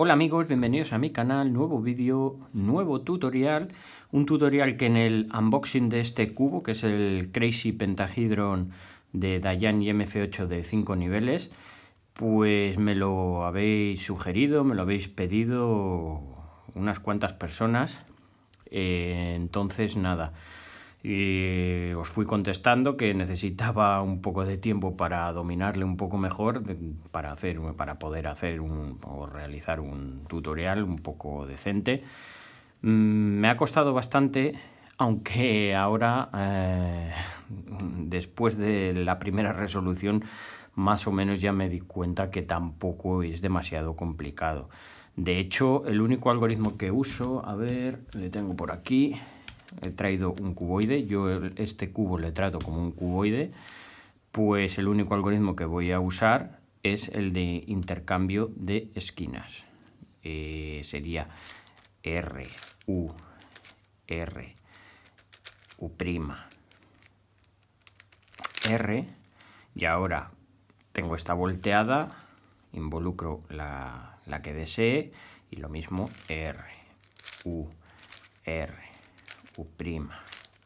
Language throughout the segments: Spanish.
Hola amigos, bienvenidos a mi canal, nuevo vídeo, nuevo tutorial, un tutorial que en el unboxing de este cubo, que es el Crazy Pentahedron de Dayan y MF8 de 5 niveles, pues me lo habéis sugerido, me lo habéis pedido unas cuantas personas, eh, entonces nada y eh, os fui contestando que necesitaba un poco de tiempo para dominarle un poco mejor, para, hacer, para poder hacer un, o realizar un tutorial un poco decente. Mm, me ha costado bastante, aunque ahora, eh, después de la primera resolución, más o menos ya me di cuenta que tampoco es demasiado complicado. De hecho, el único algoritmo que uso, a ver, le tengo por aquí, he traído un cuboide, yo este cubo le trato como un cuboide, pues el único algoritmo que voy a usar es el de intercambio de esquinas. Eh, sería R, U, R, U', R, y ahora tengo esta volteada, involucro la, la que desee, y lo mismo R, U, R,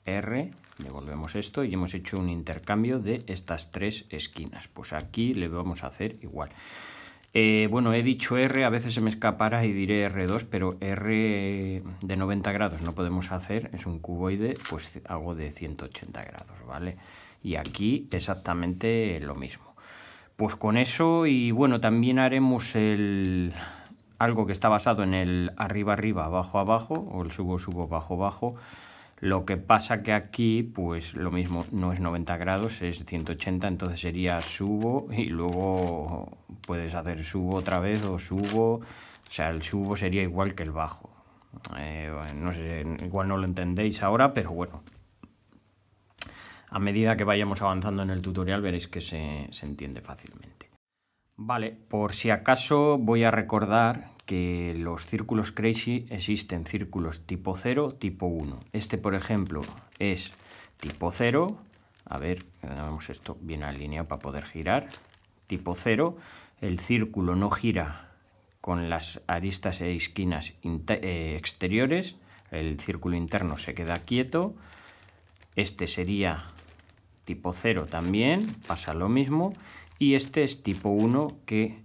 R, devolvemos esto y hemos hecho un intercambio de estas tres esquinas. Pues aquí le vamos a hacer igual. Eh, bueno, he dicho R, a veces se me escapará y diré R2, pero R de 90 grados no podemos hacer, es un cuboide, pues hago de 180 grados, ¿vale? Y aquí exactamente lo mismo. Pues con eso y bueno, también haremos el, algo que está basado en el arriba arriba, abajo abajo o el subo subo bajo bajo. Lo que pasa que aquí, pues lo mismo, no es 90 grados, es 180, entonces sería subo y luego puedes hacer subo otra vez o subo, o sea, el subo sería igual que el bajo. Eh, no sé, igual no lo entendéis ahora, pero bueno. A medida que vayamos avanzando en el tutorial veréis que se, se entiende fácilmente. Vale, por si acaso voy a recordar los círculos crazy existen círculos tipo 0, tipo 1. Este, por ejemplo, es tipo 0. A ver, damos esto bien alineado para poder girar. Tipo 0. El círculo no gira con las aristas e esquinas eh, exteriores. El círculo interno se queda quieto. Este sería tipo 0 también, pasa lo mismo. Y este es tipo 1 que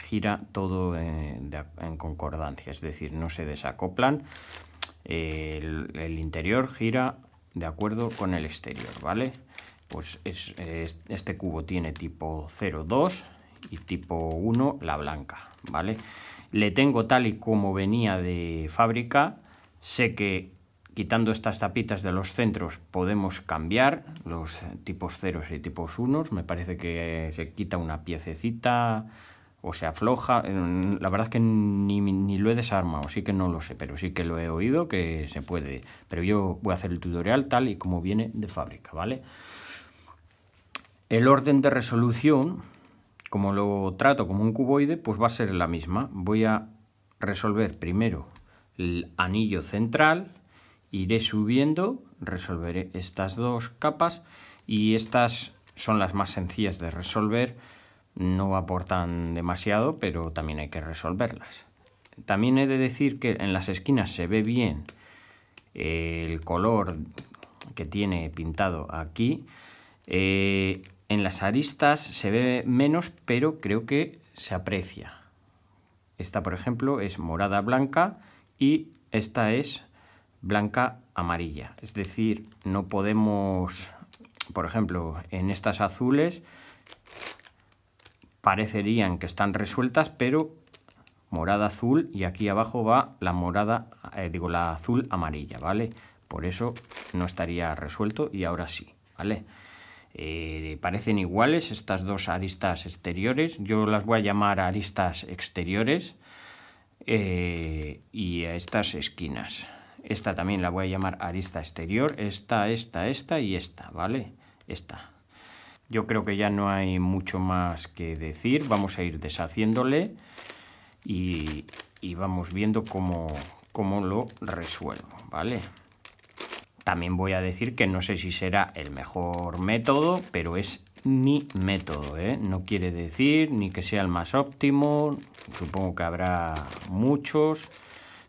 gira todo eh, en, concordancia, es decir, no se desacoplan. Eh, el, interior gira de acuerdo con el exterior, ¿vale? Pues este cubo tiene tipo 0-2 y tipo 1 la blanca, ¿vale? Le tengo tal y como venía de fábrica, sé que quitando estas tapitas de los centros podemos cambiar los tipos 0 y tipos 1, me parece que se quita una piececita, o se afloja. La verdad es que ni, lo he desarmado, sí que no lo sé, pero sí que lo he oído que se puede. Pero yo voy a hacer el tutorial tal y como viene de fábrica, ¿vale? El orden de resolución, como lo trato como un cuboide, pues va a ser la misma. Voy a resolver primero el anillo central, iré subiendo, resolveré estas dos capas y estas son las más sencillas de resolver no aportan demasiado, pero también hay que resolverlas. También he de decir que en las esquinas se ve bien eh, el color que tiene pintado aquí. Eh, en las aristas se ve menos, pero creo que se aprecia. Esta, por ejemplo, es morada blanca y esta es blanca amarilla. Es decir, no podemos, por ejemplo, en estas azules parecerían que están resueltas, pero morada azul y aquí abajo va la morada, eh, digo, la azul amarilla, ¿vale? Por eso no estaría resuelto y ahora sí, ¿vale? Eh, parecen iguales estas dos aristas exteriores, yo las voy a llamar aristas exteriores eh, y a estas esquinas. Esta también la voy a llamar arista exterior, esta, esta, esta y esta, ¿vale? Esta. Yo creo que ya no hay mucho más que decir. Vamos a ir deshaciéndole y, vamos viendo cómo, lo resuelvo, ¿vale? También voy a decir que no sé si será el mejor método, pero es mi método, ¿eh? No quiere decir ni que sea el más óptimo, supongo que habrá muchos.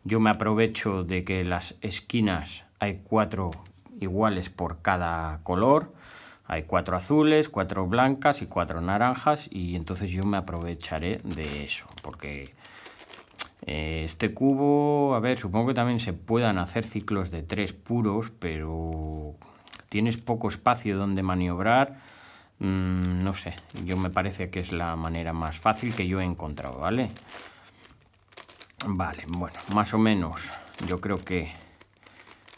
Yo me aprovecho de que las esquinas hay cuatro iguales por cada color, hay cuatro azules, cuatro blancas y cuatro naranjas y entonces yo me aprovecharé de eso porque eh, este cubo, a ver, supongo que también se puedan hacer ciclos de tres puros, pero tienes poco espacio donde maniobrar. Mm, no sé, yo me parece que es la manera más fácil que yo he encontrado, ¿vale? Vale, bueno, más o menos yo creo que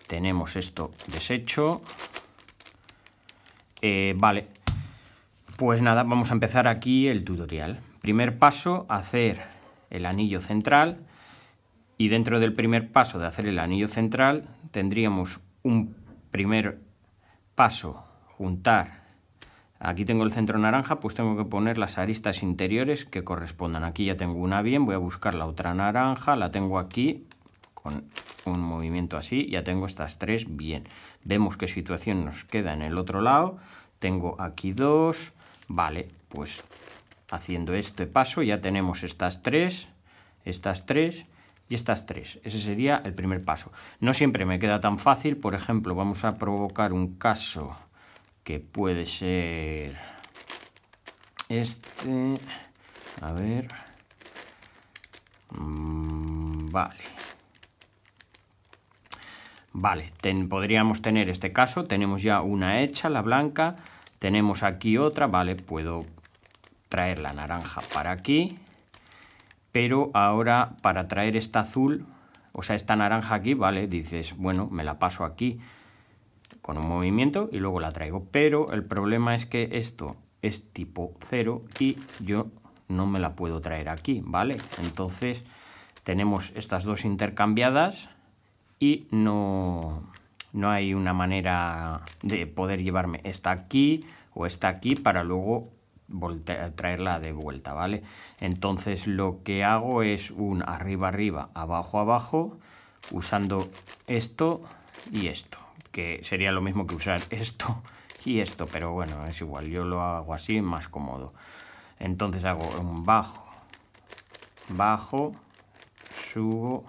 tenemos esto deshecho. Eh, vale, pues nada, vamos a empezar aquí el tutorial. Primer paso, hacer el anillo central y dentro del primer paso de hacer el anillo central tendríamos un primer paso, juntar. Aquí tengo el centro naranja, pues tengo que poner las aristas interiores que correspondan. Aquí ya tengo una bien, voy a buscar la otra naranja, la tengo aquí con un movimiento así ya tengo estas tres bien. Vemos qué situación nos queda en el otro lado. Tengo aquí dos. Vale, pues haciendo este paso ya tenemos estas tres, estas tres y estas tres. Ese sería el primer paso. No siempre me queda tan fácil. Por ejemplo, vamos a provocar un caso que puede ser este. A ver. Mm, vale. Vale, podríamos tener este caso, tenemos ya una hecha, la blanca, tenemos aquí otra, vale, puedo traer la naranja para aquí, pero ahora para traer esta azul, o sea, esta naranja aquí, vale, dices, bueno, me la paso aquí con un movimiento y luego la traigo, pero el problema es que esto es tipo 0 y yo no me la puedo traer aquí, ¿vale? Entonces tenemos estas dos intercambiadas, y no, no hay una manera de poder llevarme esta aquí o esta aquí para luego traerla de vuelta, ¿vale? Entonces lo que hago es un arriba arriba, abajo abajo, usando esto y esto, que sería lo mismo que usar esto y esto, pero bueno, es igual, yo lo hago así, más cómodo. Entonces hago un bajo, bajo, subo,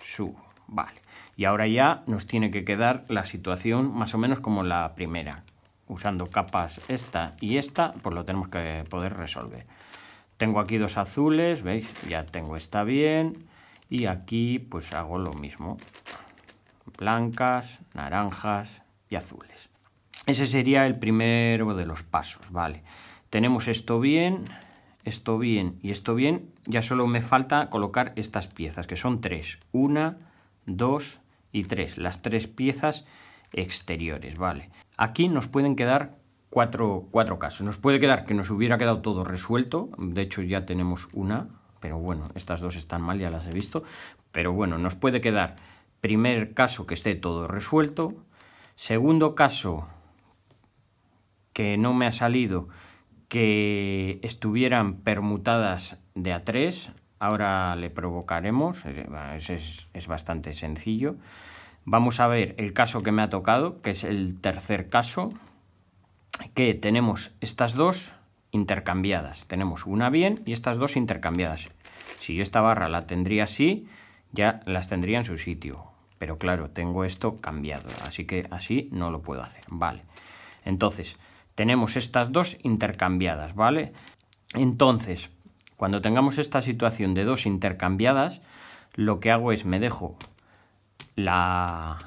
subo, vale. Y ahora ya nos tiene que quedar la situación más o menos como la primera. Usando capas esta y esta, pues lo tenemos que poder resolver. Tengo aquí dos azules, ¿veis? Ya tengo esta bien. Y aquí pues hago lo mismo. Blancas, naranjas y azules. Ese sería el primero de los pasos, ¿vale? Tenemos esto bien, esto bien y esto bien. Ya solo me falta colocar estas piezas, que son tres. Una, dos y tres las tres piezas exteriores, ¿vale? Aquí nos pueden quedar cuatro, cuatro casos. Nos puede quedar que nos hubiera quedado todo resuelto, de hecho ya tenemos una, pero bueno, estas dos están mal, ya las he visto, pero bueno, nos puede quedar primer caso que esté todo resuelto, segundo caso que no me ha salido que estuvieran permutadas de a 3 Ahora le provocaremos, eh, es, bastante sencillo. Vamos a ver el caso que me ha tocado, que es el tercer caso, que tenemos estas dos intercambiadas. Tenemos una bien y estas dos intercambiadas. Si yo esta barra la tendría así, ya las tendría en su sitio. Pero claro, tengo esto cambiado, así que así no lo puedo hacer. Vale. Entonces, tenemos estas dos intercambiadas, ¿vale? Entonces, cuando tengamos esta situación de dos intercambiadas, lo que hago es me dejo la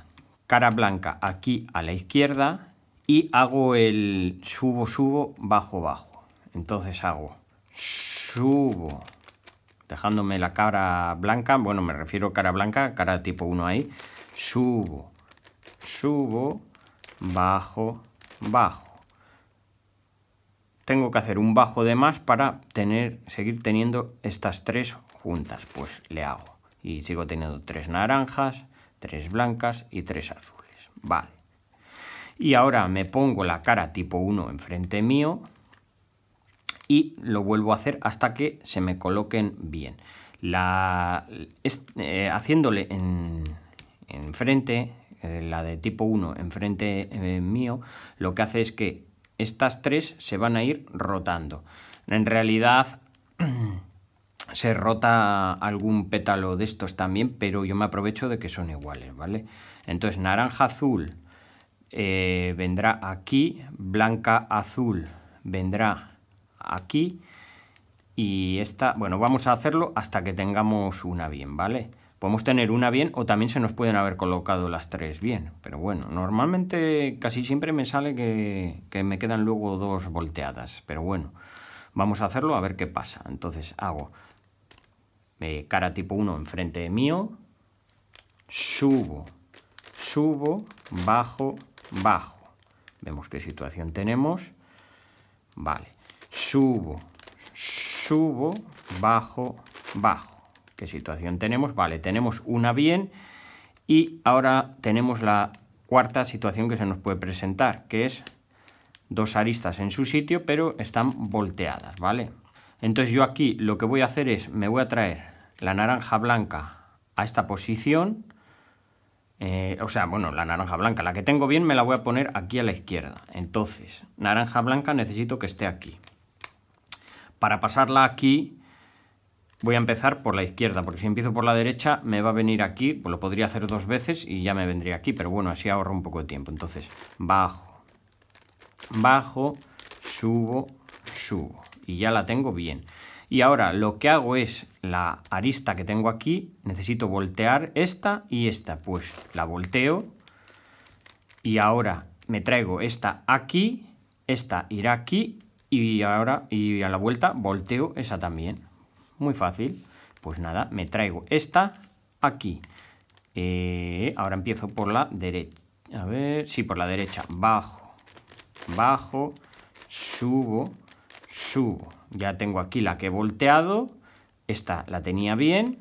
cara blanca aquí a la izquierda y hago el subo, subo, bajo, bajo. Entonces hago subo, dejándome la cara blanca, bueno, me refiero cara blanca, cara tipo 1 ahí, subo, subo, bajo, bajo tengo que hacer un bajo de más para tener, seguir teniendo estas tres juntas. Pues le hago. Y sigo teniendo tres naranjas, tres blancas y tres azules. Vale. Y ahora me pongo la cara tipo 1 enfrente mío y lo vuelvo a hacer hasta que se me coloquen bien. La, eh, haciéndole en, eh, la de tipo 1 enfrente eh, mío, lo que hace es que estas tres se van a ir rotando. En realidad se rota algún pétalo de estos también, pero yo me aprovecho de que son iguales, ¿vale? Entonces naranja azul eh, vendrá aquí, blanca azul vendrá aquí y esta, bueno, vamos a hacerlo hasta que tengamos una bien, ¿vale? Podemos tener una bien o también se nos pueden haber colocado las tres bien. Pero bueno, normalmente casi siempre me sale que, me quedan luego dos volteadas. Pero bueno, vamos a hacerlo a ver qué pasa. Entonces hago eh, cara tipo 1 enfrente de mío, subo, subo, bajo, bajo. Vemos qué situación tenemos. Vale, subo, subo, bajo, bajo. ¿Qué situación tenemos? Vale, tenemos una bien y ahora tenemos la cuarta situación que se nos puede presentar, que es dos aristas en su sitio, pero están volteadas, ¿vale? Entonces yo aquí lo que voy a hacer es, me voy a traer la naranja blanca a esta posición, eh, o sea, bueno, la naranja blanca, la que tengo bien me la voy a poner aquí a la izquierda. Entonces, naranja blanca necesito que esté aquí. Para pasarla aquí, Voy a empezar por la izquierda, porque si empiezo por la derecha me va a venir aquí, pues lo podría hacer dos veces y ya me vendría aquí, pero bueno, así ahorro un poco de tiempo. Entonces, bajo, bajo, subo, subo y ya la tengo bien. Y ahora lo que hago es la arista que tengo aquí, necesito voltear esta y esta, pues la volteo y ahora me traigo esta aquí, esta irá aquí y ahora y a la vuelta volteo esa también. Muy fácil. Pues nada, me traigo esta aquí. Eh, ahora empiezo por la derecha. A ver, sí, por la derecha. Bajo, bajo, subo, subo. Ya tengo aquí la que he volteado. Esta la tenía bien.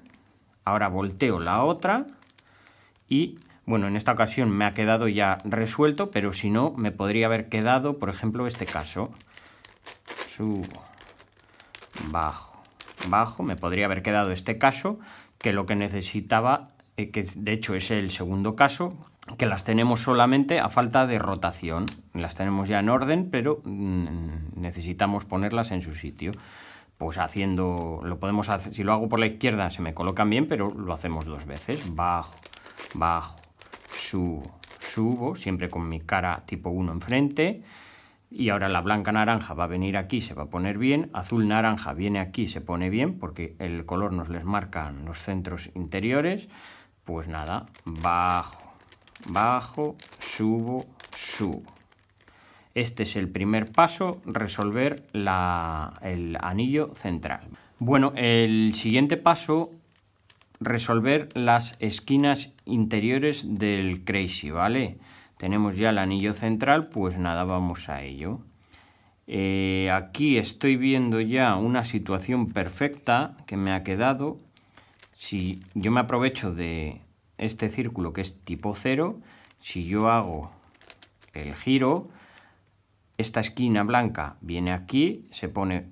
Ahora volteo la otra. Y bueno, en esta ocasión me ha quedado ya resuelto, pero si no, me podría haber quedado, por ejemplo, este caso. Subo, bajo bajo, me podría haber quedado este caso, que lo que necesitaba, eh, que de hecho es el segundo caso, que las tenemos solamente a falta de rotación. Las tenemos ya en orden, pero mm, necesitamos ponerlas en su sitio. Pues haciendo, lo podemos hacer, si lo hago por la izquierda se me colocan bien, pero lo hacemos dos veces. Bajo, bajo, subo, subo, siempre con mi cara tipo 1 enfrente y ahora la blanca naranja va a venir aquí, se va a poner bien, azul naranja viene aquí, se pone bien, porque el color nos les marca los centros interiores, pues nada, bajo, bajo, subo, subo. Este es el primer paso, resolver el anillo central. Bueno, el siguiente paso, resolver las esquinas interiores del Crazy, ¿vale? vale tenemos ya el anillo central, pues nada, vamos a ello. Eh, aquí estoy viendo ya una situación perfecta que me ha quedado. Si yo me aprovecho de este círculo que es tipo 0, si yo hago el giro, esta esquina blanca viene aquí, se pone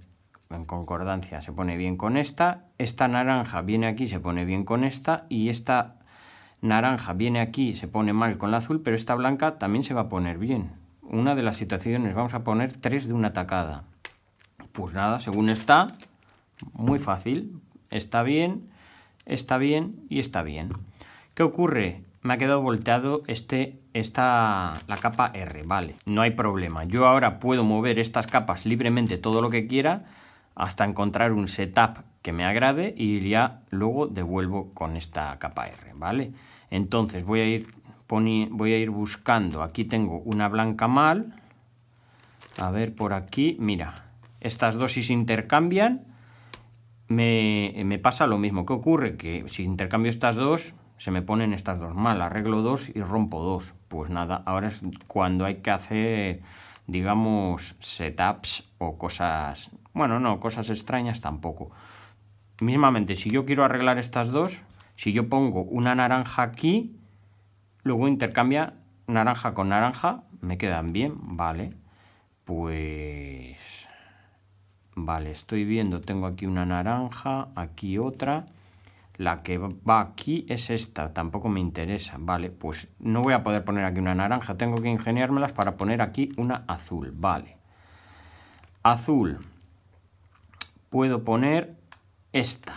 en concordancia, se pone bien con esta, esta naranja viene aquí, se pone bien con esta y esta naranja viene aquí, se pone mal con la azul, pero esta blanca también se va a poner bien. Una de las situaciones, vamos a poner tres de una tacada. Pues nada, según está, muy fácil. Está bien, está bien y está bien. ¿Qué ocurre? Me ha quedado volteado este, esta, la capa R, vale, no hay problema. Yo ahora puedo mover estas capas libremente todo lo que quiera hasta encontrar un setup que me agrade y ya luego devuelvo con esta capa R, ¿vale? Entonces voy a ir, voy a ir buscando. Aquí tengo una blanca mal. A ver, por aquí, mira. Estas dos, se intercambian. Me, me pasa lo mismo. ¿Qué ocurre? Que si intercambio estas dos, se me ponen estas dos mal. Arreglo dos y rompo dos. Pues nada, ahora es cuando hay que hacer, digamos, setups o cosas... Bueno, no, cosas extrañas tampoco. Mismamente, si yo quiero arreglar estas dos, si yo pongo una naranja aquí, luego intercambia naranja con naranja, me quedan bien, vale. Pues... Vale, estoy viendo, tengo aquí una naranja, aquí otra. La que va aquí es esta, tampoco me interesa. Vale, pues no voy a poder poner aquí una naranja, tengo que ingeniármelas para poner aquí una azul, vale. Azul. Puedo poner esta.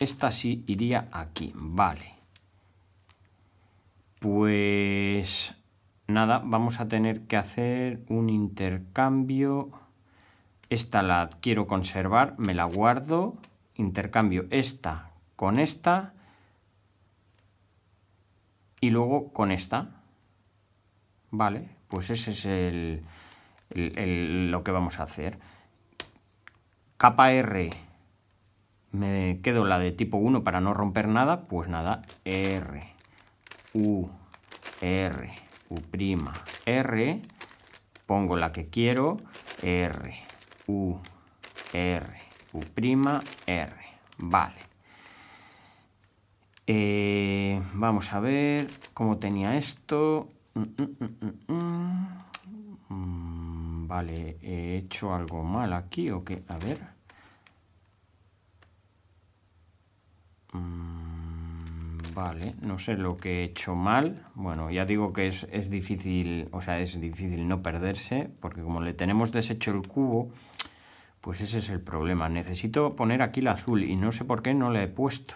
Esta sí iría aquí, vale. Pues nada, vamos a tener que hacer un intercambio. Esta la quiero conservar, me la guardo. Intercambio esta con esta. Y luego con esta. Vale, pues ese es el, lo que vamos a hacer. R me quedo la de tipo 1 para no romper nada, pues nada, R, U, R, U', R, pongo la que quiero, R, U, R, U', R, vale. Eh, vamos a ver cómo tenía esto. Mm, mm, mm, vale, ¿he hecho algo mal aquí o qué? A ver... Mm, vale, no sé lo que he hecho mal. Bueno, ya digo que es, difícil, o sea, es difícil no perderse, porque como le tenemos deshecho el cubo, pues ese es el problema. Necesito poner aquí el azul y no sé por qué no la he puesto.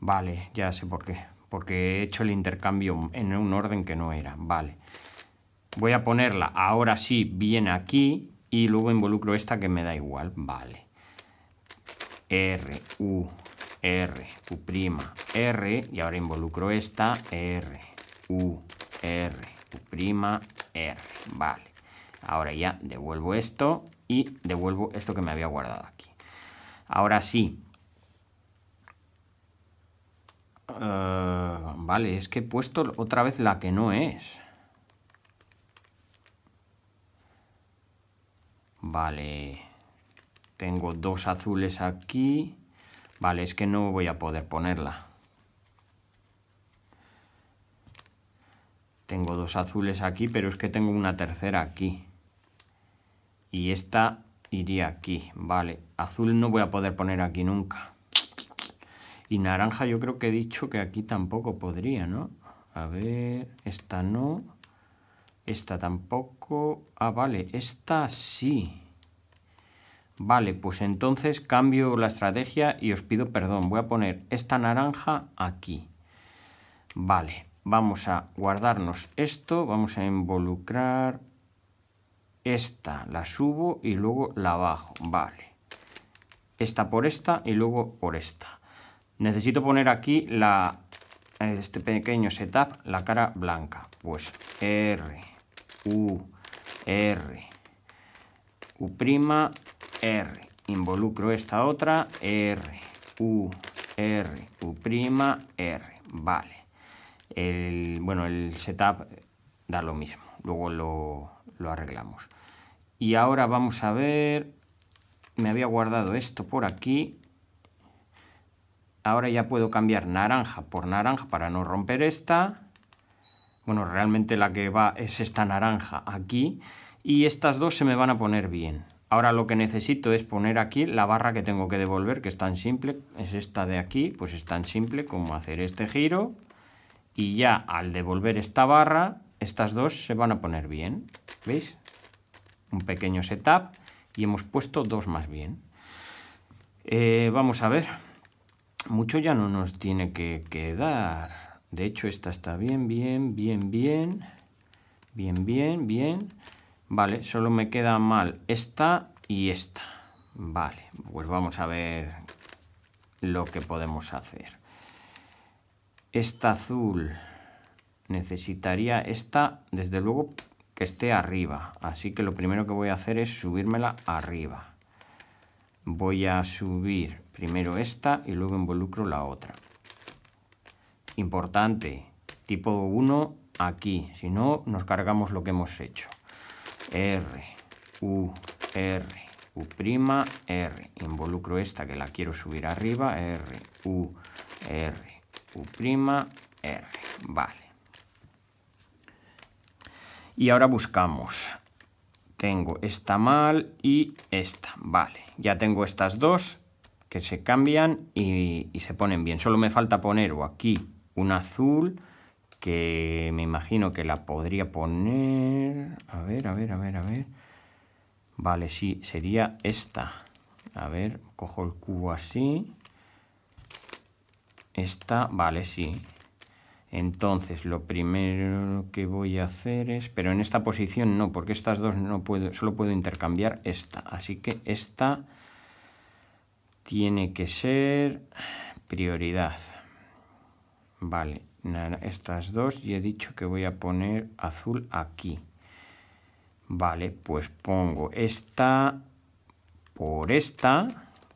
Vale, ya sé por qué. Porque he hecho el intercambio en un orden que no era. Vale. Voy a ponerla ahora sí bien aquí y luego involucro esta que me da igual. Vale. R, U, R, U', R, y ahora involucro esta, R, U, R, U', R, vale. Ahora ya devuelvo esto y devuelvo esto que me había guardado aquí. Ahora sí. Ah, vale, es que he puesto otra vez la que no es. Vale. Tengo dos azules aquí. Vale, es que no voy a poder ponerla. Tengo dos azules aquí, pero es que tengo una tercera aquí. Y esta iría aquí, vale. Azul no voy a poder poner aquí nunca. Y naranja yo creo que he dicho que aquí tampoco podría, ¿no? A ver, esta no. Esta tampoco. Ah, vale, esta sí. Vale, pues entonces cambio la estrategia y os pido perdón. Voy a poner esta naranja aquí. Vale, vamos a guardarnos esto, vamos a involucrar esta, la subo y luego la bajo. Vale, esta por esta y luego por esta. Necesito poner aquí la, este pequeño setup, la cara blanca. Pues R, U, R, U', R. Involucro esta otra, R, U, R, U', R. Vale. El, bueno, el setup da lo mismo. Luego lo, lo arreglamos. Y ahora vamos a ver... Me había guardado esto por aquí. Ahora ya puedo cambiar naranja por naranja para no romper esta. Bueno, realmente la que va es esta naranja aquí. Y estas dos se me van a poner bien. Ahora lo que necesito es poner aquí la barra que tengo que devolver, que es tan simple, es esta de aquí, pues es tan simple como hacer este giro y ya al devolver esta barra, estas dos se van a poner bien, ¿veis? Un pequeño setup y hemos puesto dos más bien. Eh, vamos a ver, mucho ya no nos tiene que quedar. De hecho, esta está bien, bien, bien, bien, bien, bien, bien. Vale, solo me queda mal esta y esta. Vale, pues vamos a ver lo que podemos hacer. Esta azul necesitaría esta, desde luego, que esté arriba. Así que lo primero que voy a hacer es subírmela arriba. Voy a subir primero esta y luego involucro la otra. Importante, tipo 1 aquí, si no nos cargamos lo que hemos hecho. R, U, R, U', R. Involucro esta que la quiero subir arriba. R, U, R, U', R. Vale. Y ahora buscamos. Tengo esta mal y esta. Vale. Ya tengo estas dos que se cambian y, y se ponen bien. Solo me falta poner aquí un azul que me imagino que la podría poner... A ver, a ver, a ver, a ver. Vale, sí, sería esta. A ver, cojo el cubo así. Esta, vale, sí. Entonces, lo primero que voy a hacer es... Pero en esta posición no, porque estas dos no puedo... Solo puedo intercambiar esta. Así que esta tiene que ser prioridad. Vale, estas dos y he dicho que voy a poner azul aquí. Vale, pues pongo esta por esta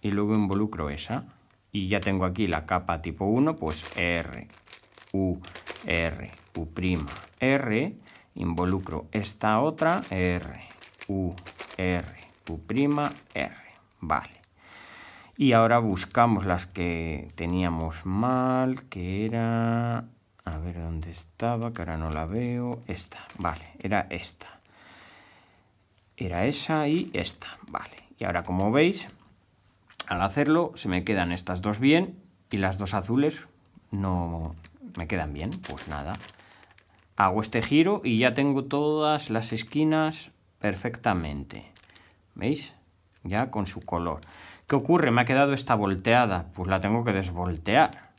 y luego involucro esa. Y ya tengo aquí la capa tipo 1, pues R, U, R, U', R. Involucro esta otra, R, U, R, U', R. Vale. Y ahora buscamos las que teníamos mal, que era a ver dónde estaba, que ahora no la veo. Esta, vale, era esta. Era esa y esta, vale. Y ahora como veis, al hacerlo se me quedan estas dos bien y las dos azules no me quedan bien, pues nada. Hago este giro y ya tengo todas las esquinas perfectamente. ¿Veis? Ya con su color. ¿Qué ocurre? Me ha quedado esta volteada. Pues la tengo que desvoltear.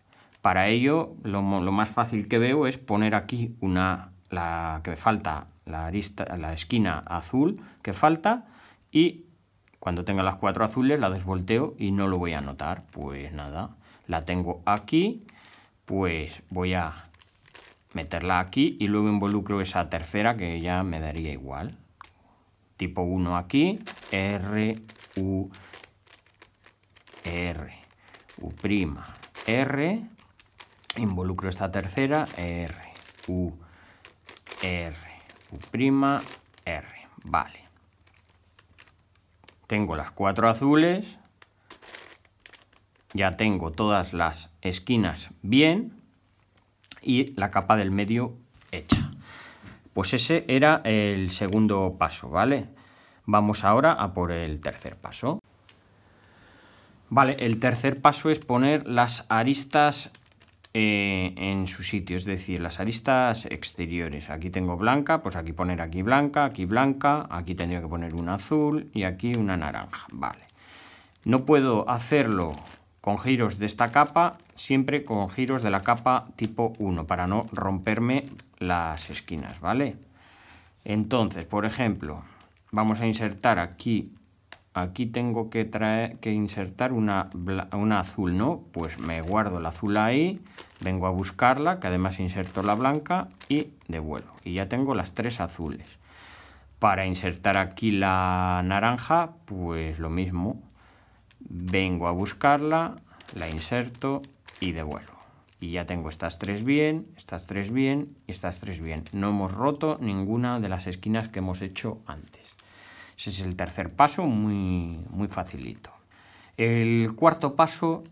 Para ello, lo, más fácil que veo es poner aquí una, la que falta, la, arista, la esquina azul que falta y cuando tenga las cuatro azules la desvolteo y no lo voy a notar. Pues nada, la tengo aquí, pues voy a meterla aquí y luego involucro esa tercera que ya me daría igual. Tipo 1 aquí, R, U, R, U', R, involucro esta tercera, R, U, R, U', R, vale. Tengo las cuatro azules, ya tengo todas las esquinas bien y la capa del medio hecha. Pues ese era el segundo paso, ¿vale? Vamos ahora a por el tercer paso. Vale, el tercer paso es poner las aristas eh, en su sitio, es decir, las aristas exteriores. Aquí tengo blanca, pues aquí poner aquí blanca, aquí blanca, aquí tendría que poner una azul y aquí una naranja, vale. No puedo hacerlo con giros de esta capa, siempre con giros de la capa tipo 1, para no romperme las esquinas, ¿vale? Entonces, por ejemplo, vamos a insertar aquí aquí tengo que, insertar una, una azul, ¿no? Pues me guardo la azul ahí, vengo a buscarla, que además inserto la blanca y devuelvo. Y ya tengo las tres azules. Para insertar aquí la naranja, pues lo mismo. Vengo a buscarla, la inserto y devuelvo. Y ya tengo estas tres bien, estas tres bien y estas tres bien. No hemos roto ninguna de las esquinas que hemos hecho antes. Ese es el tercer paso, muy, muy facilito. El cuarto paso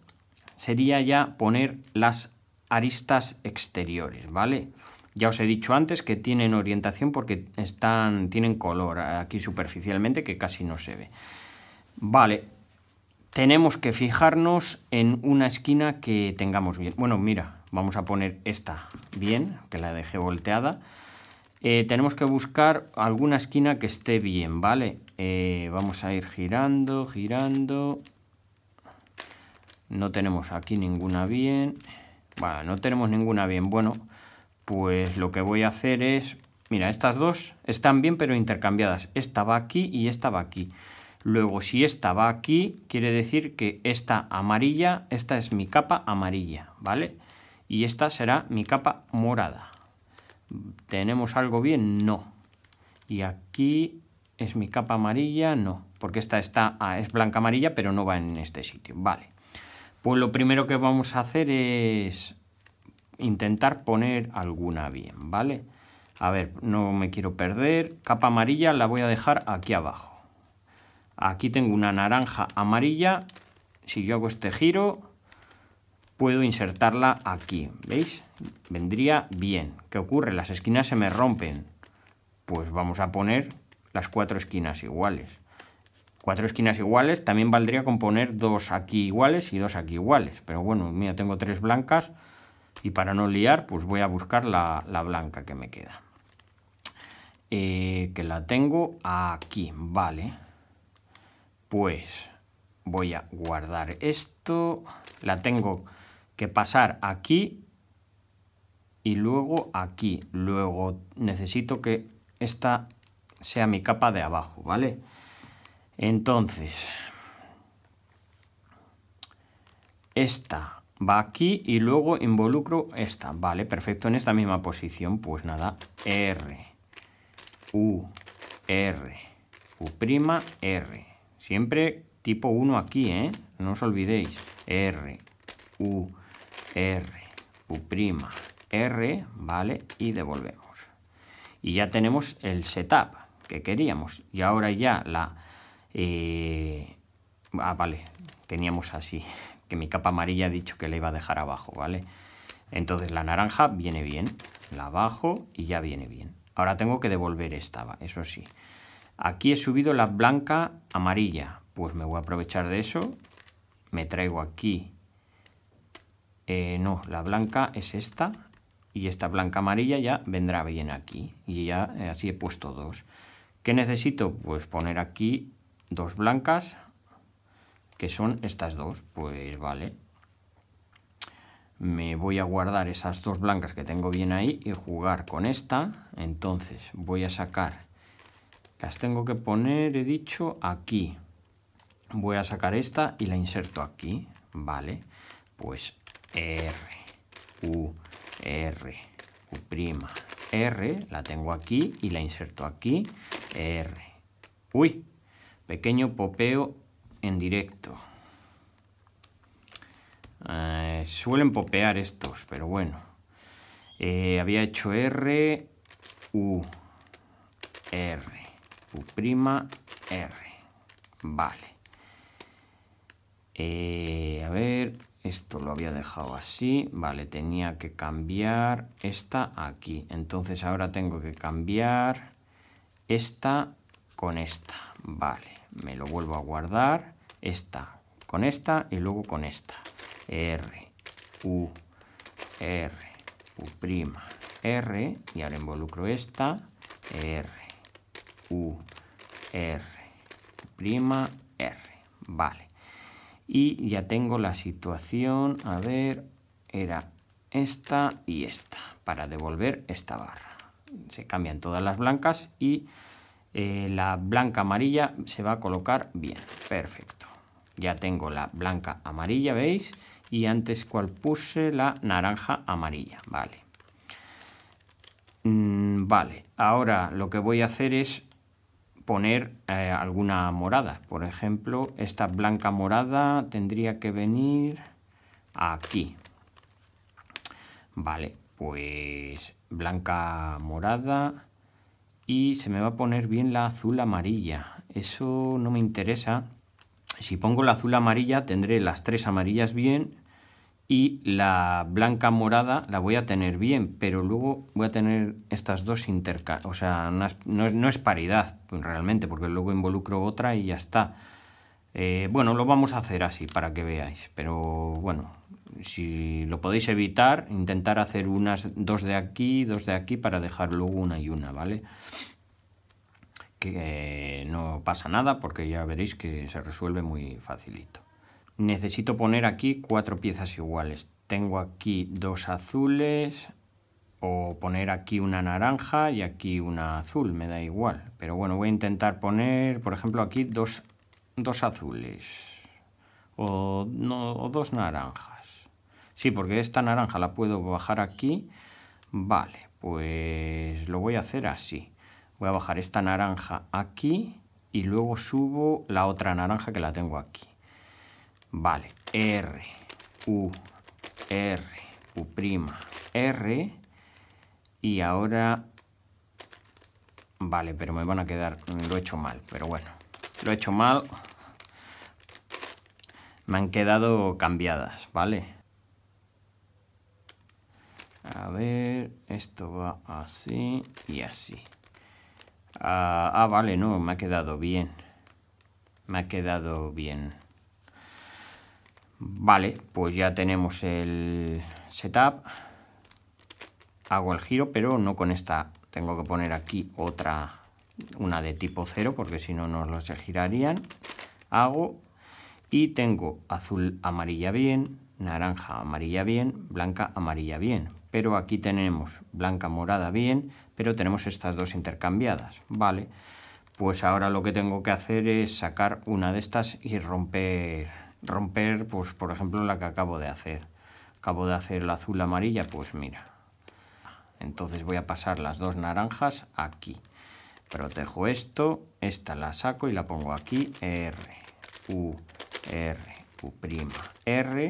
sería ya poner las aristas exteriores, ¿vale? Ya os he dicho antes que tienen orientación porque están, tienen color aquí superficialmente que casi no se ve. Vale, tenemos que fijarnos en una esquina que tengamos bien. Bueno, mira, vamos a poner esta bien, que la dejé volteada. Eh, tenemos que buscar alguna esquina que esté bien, ¿vale? Eh, vamos a ir girando, girando. No tenemos aquí ninguna bien. Bueno, no tenemos ninguna bien. Bueno, pues lo que voy a hacer es... Mira, estas dos están bien, pero intercambiadas. Esta va aquí y esta va aquí. Luego, si esta va aquí, quiere decir que esta amarilla, esta es mi capa amarilla, ¿vale? Y esta será mi capa morada. ¿Tenemos algo bien? No. Y aquí es mi capa amarilla, no, porque esta está, ah, es blanca amarilla, pero no va en este sitio. Vale, pues lo primero que vamos a hacer es intentar poner alguna bien, ¿vale? A ver, no me quiero perder. Capa amarilla la voy a dejar aquí abajo. Aquí tengo una naranja amarilla. Si yo hago este giro, puedo insertarla aquí, ¿veis? vendría bien. ¿Qué ocurre? Las esquinas se me rompen. Pues vamos a poner las cuatro esquinas iguales. Cuatro esquinas iguales, también valdría con poner dos aquí iguales y dos aquí iguales. Pero bueno, mira, tengo tres blancas y para no liar, pues voy a buscar la, blanca que me queda. Eh, que la tengo aquí, vale. Pues voy a guardar esto. La tengo que pasar aquí y luego aquí. Luego necesito que esta sea mi capa de abajo, ¿vale? Entonces, esta va aquí y luego involucro esta. Vale, perfecto, en esta misma posición. Pues nada, R, U, R, U', R. Siempre tipo 1 aquí, ¿eh? No os olvidéis. R, U, R, U', R, ¿vale? Y devolvemos. Y ya tenemos el setup que queríamos. Y ahora ya la... Eh, ah, vale, teníamos así, que mi capa amarilla ha dicho que la iba a dejar abajo, ¿vale? Entonces la naranja viene bien, la bajo y ya viene bien. Ahora tengo que devolver esta, eso sí. Aquí he subido la blanca amarilla, pues me voy a aprovechar de eso. Me traigo aquí... Eh, no, la blanca es esta, y esta blanca amarilla ya vendrá bien aquí y ya eh, así he puesto dos ¿qué necesito? pues poner aquí dos blancas que son estas dos pues vale me voy a guardar esas dos blancas que tengo bien ahí y jugar con esta entonces voy a sacar las tengo que poner he dicho aquí voy a sacar esta y la inserto aquí vale pues R U R, U', R, la tengo aquí y la inserto aquí, R. Uy, pequeño popeo en directo. Eh, suelen popear estos, pero bueno. Eh, había hecho R, U, R, U', R. Vale. Eh, a ver, esto lo había dejado así, vale, tenía que cambiar esta aquí, entonces ahora tengo que cambiar esta con esta, vale, me lo vuelvo a guardar, esta con esta y luego con esta, R, U, R, U', R, y ahora involucro esta, R, U, R, R, vale y ya tengo la situación, a ver, era esta y esta, para devolver esta barra. Se cambian todas las blancas y eh, la blanca amarilla se va a colocar bien, perfecto. Ya tengo la blanca amarilla, ¿veis? Y antes cual puse la naranja amarilla, vale. Mm, vale, ahora lo que voy a hacer es poner eh, alguna morada. Por ejemplo, esta blanca morada tendría que venir aquí. Vale, pues blanca morada y se me va a poner bien la azul amarilla. Eso no me interesa. Si pongo la azul amarilla tendré las tres amarillas bien y la blanca morada la voy a tener bien, pero luego voy a tener estas dos intercaladas, o sea, no es, paridad pues, realmente, porque luego involucro otra y ya está. Eh, bueno, lo vamos a hacer así para que veáis, pero bueno, si lo podéis evitar, intentar hacer unas dos de aquí, dos de aquí, para dejar luego una y una, ¿vale? Que no pasa nada porque ya veréis que se resuelve muy facilito necesito poner aquí cuatro piezas iguales. Tengo aquí dos azules o poner aquí una naranja y aquí una azul, me da igual. Pero bueno, voy a intentar poner, por ejemplo, aquí dos, azules o, o dos naranjas. Sí, porque esta naranja la puedo bajar aquí. Vale, pues lo voy a hacer así. Voy a bajar esta naranja aquí y luego subo la otra naranja que la tengo aquí. Vale, R, U, R, U', R. Y ahora... Vale, pero me van a quedar... Mm, lo he hecho mal, pero bueno. Lo he hecho mal. Me han quedado cambiadas, ¿vale? A ver, esto va así y así. Ah, ah, vale, no, me ha quedado bien. Me ha quedado bien. Vale, pues ya tenemos el setup. Hago el giro, pero no con esta. Tengo que poner aquí otra, una de tipo 0, porque si no nos los girarían. Hago y tengo azul amarilla bien, naranja amarilla bien, blanca amarilla bien. Pero aquí tenemos blanca morada bien, pero tenemos estas dos intercambiadas. Vale, pues ahora lo que tengo que hacer es sacar una de estas y romper romper, pues por ejemplo la que acabo de hacer. Acabo de hacer la azul amarilla, pues mira. Entonces voy a pasar las dos naranjas aquí. Protejo esto, esta la saco y la pongo aquí, R, U, R, U', R.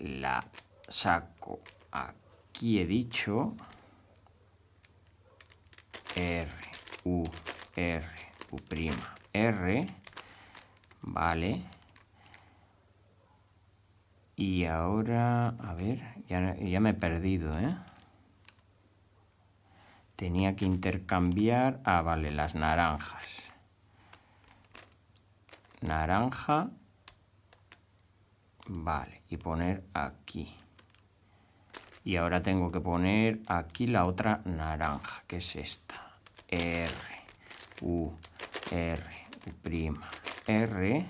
La saco aquí, he dicho, R, U, R, U', R Vale. Y ahora, a ver, ya, me he perdido, ¿eh? Tenía que intercambiar... Ah, vale, las naranjas. Naranja. Vale, y poner aquí. Y ahora tengo que poner aquí la otra naranja, que es esta. R, U, R, U'. R,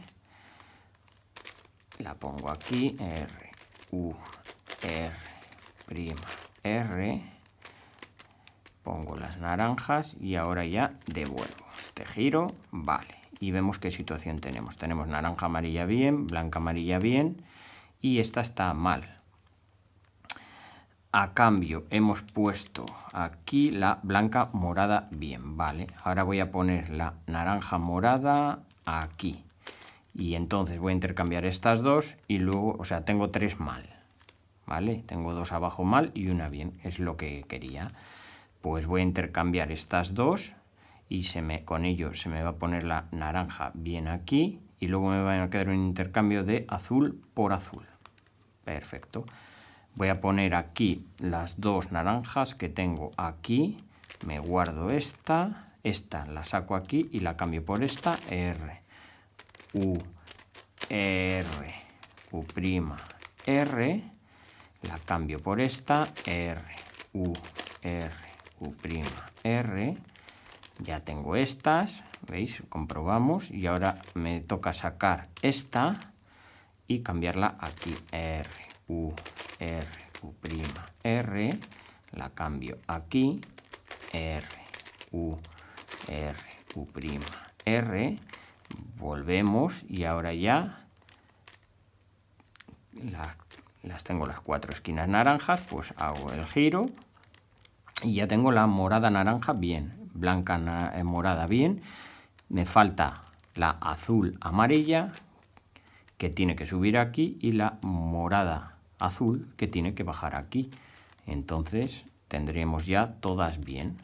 la pongo aquí, R, U, R, prima, R, pongo las naranjas y ahora ya devuelvo este giro, vale. Y vemos qué situación tenemos. Tenemos naranja amarilla bien, blanca amarilla bien y esta está mal. A cambio hemos puesto aquí la blanca morada bien, vale. Ahora voy a poner la naranja morada, aquí. Y entonces voy a intercambiar estas dos y luego, o sea, tengo tres mal. ¿Vale? Tengo dos abajo mal y una bien, es lo que quería. Pues voy a intercambiar estas dos y con ello se me va a poner la naranja bien aquí y luego me va a quedar un intercambio de azul por azul. Perfecto. Voy a poner aquí las dos naranjas que tengo aquí. Me guardo esta esta la saco aquí y la cambio por esta R, U, R, U', R, la cambio por esta R, U, R, U', R, ya tengo estas, ¿veis? Comprobamos y ahora me toca sacar esta y cambiarla aquí, R, U, R, U', R, la cambio aquí, R, U, R, Q', R, volvemos y ahora ya las, tengo las cuatro esquinas naranjas, pues hago el giro y ya tengo la morada naranja bien, blanca eh, morada bien, me falta la azul amarilla que tiene que subir aquí y la morada azul que tiene que bajar aquí. Entonces tendremos ya todas bien.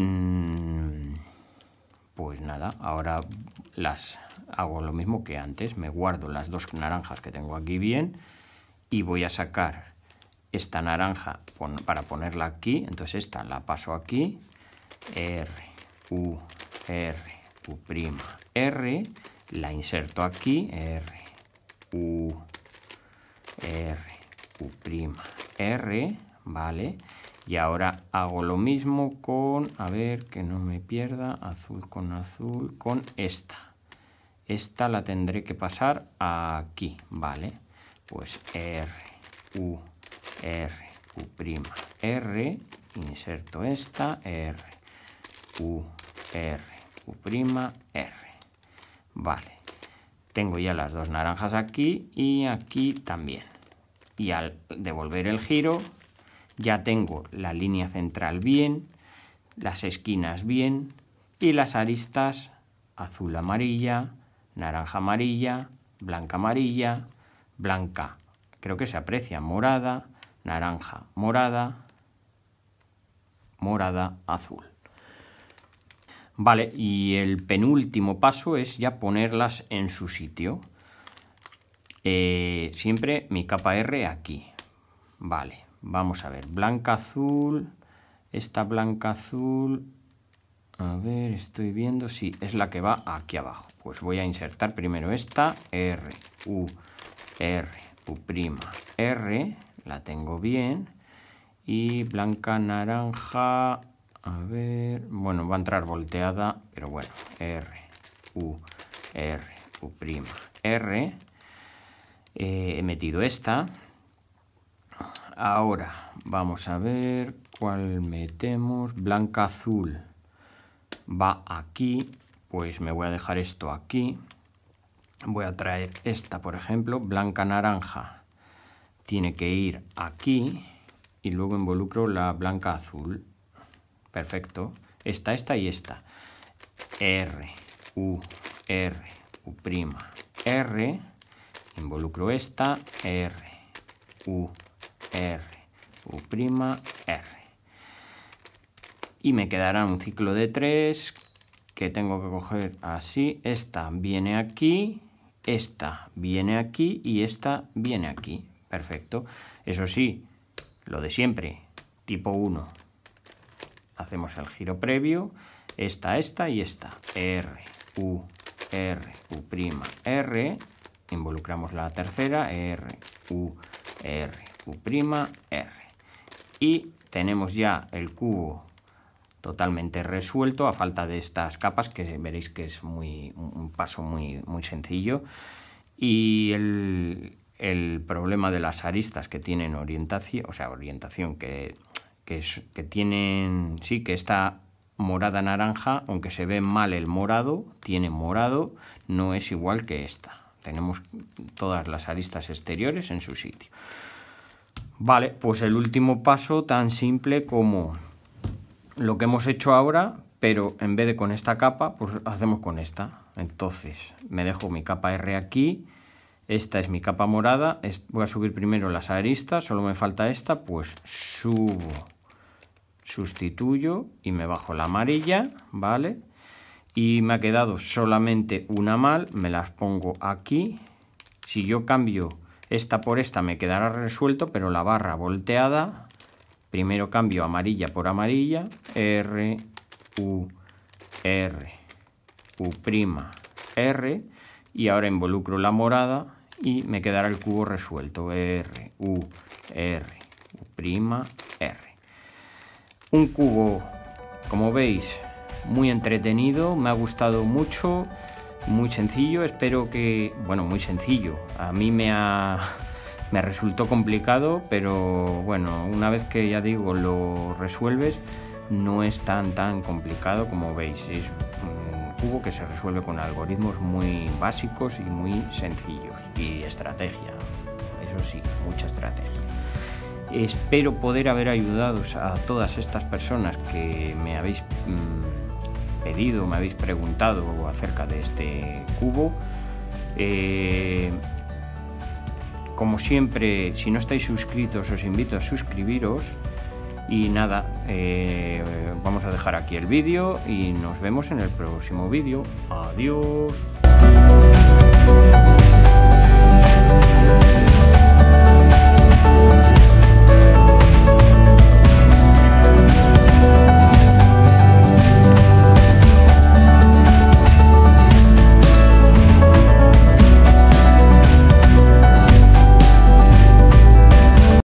Mm, pues nada, ahora las hago lo mismo que antes. Me guardo las dos naranjas que tengo aquí bien y voy a sacar esta naranja para ponerla aquí. Entonces esta la paso aquí. R, U, R, U', R. La inserto aquí. R, U, R, U', R. ¿Vale? Y ahora hago lo mismo con, a ver, que no me pierda, azul con azul, con esta. Esta la tendré que pasar aquí, ¿vale? Pues R, U, R, U', prima, R, inserto esta, R, U, R, U', prima, R. Vale, tengo ya las dos naranjas aquí y aquí también. Y al devolver el giro, ya tengo la línea central bien, las esquinas bien y las aristas azul amarilla, naranja amarilla, blanca amarilla, blanca, creo que se aprecia, morada, naranja, morada, morada, azul. Vale, y el penúltimo paso es ya ponerlas en su sitio. Eh, siempre mi capa R aquí. Vale. Vamos a ver, blanca azul, esta blanca azul, a ver, estoy viendo, si sí, es la que va aquí abajo. Pues voy a insertar primero esta, R, U, R, U', R, la tengo bien, y blanca naranja, a ver, bueno, va a entrar volteada, pero bueno, R, U, R, U', R, eh, he metido esta, Ahora, vamos a ver cuál metemos. Blanca azul va aquí, pues me voy a dejar esto aquí. Voy a traer esta, por ejemplo, blanca naranja. Tiene que ir aquí y luego involucro la blanca azul. Perfecto. Esta, esta y esta. R, U, R, U', R. Involucro esta, R, U, R, U', R. Y me quedará un ciclo de 3 que tengo que coger así. Esta viene aquí, esta viene aquí y esta viene aquí. Perfecto. Eso sí, lo de siempre, tipo 1. Hacemos el giro previo. Esta, esta y esta. R, U, R, U', R. Involucramos la tercera. R, U, R, prima R. Y tenemos ya el cubo totalmente resuelto a falta de estas capas que veréis que es muy, un paso muy, muy sencillo y el, problema de las aristas que tienen orientación o sea orientación que, tienen sí que esta morada naranja aunque se ve mal el morado tiene morado no es igual que esta tenemos todas las aristas exteriores en su sitio Vale, pues el último paso tan simple como lo que hemos hecho ahora, pero en vez de con esta capa, pues hacemos con esta. Entonces, me dejo mi capa R aquí, esta es mi capa morada, voy a subir primero las aristas, solo me falta esta, pues subo, sustituyo y me bajo la amarilla, ¿vale? Y me ha quedado solamente una mal, me las pongo aquí. Si yo cambio esta por esta me quedará resuelto, pero la barra volteada, primero cambio amarilla por amarilla, R, U, R, U', R, y ahora involucro la morada y me quedará el cubo resuelto, R, U, R, U', R. Un cubo, como veis, muy entretenido, me ha gustado mucho. Muy sencillo, espero que, bueno, muy sencillo. A mí me ha, me resultó complicado, pero bueno, una vez que ya digo lo resuelves, no es tan tan complicado como veis. Es un cubo que se resuelve con algoritmos muy básicos y muy sencillos y estrategia. Eso sí, mucha estrategia. Espero poder haber ayudado a todas estas personas que me habéis mm, me habéis preguntado acerca de este cubo. Eh, como siempre, si no estáis suscritos, os invito a suscribiros. Y nada, eh, vamos a dejar aquí el vídeo y nos vemos en el próximo vídeo. Adiós.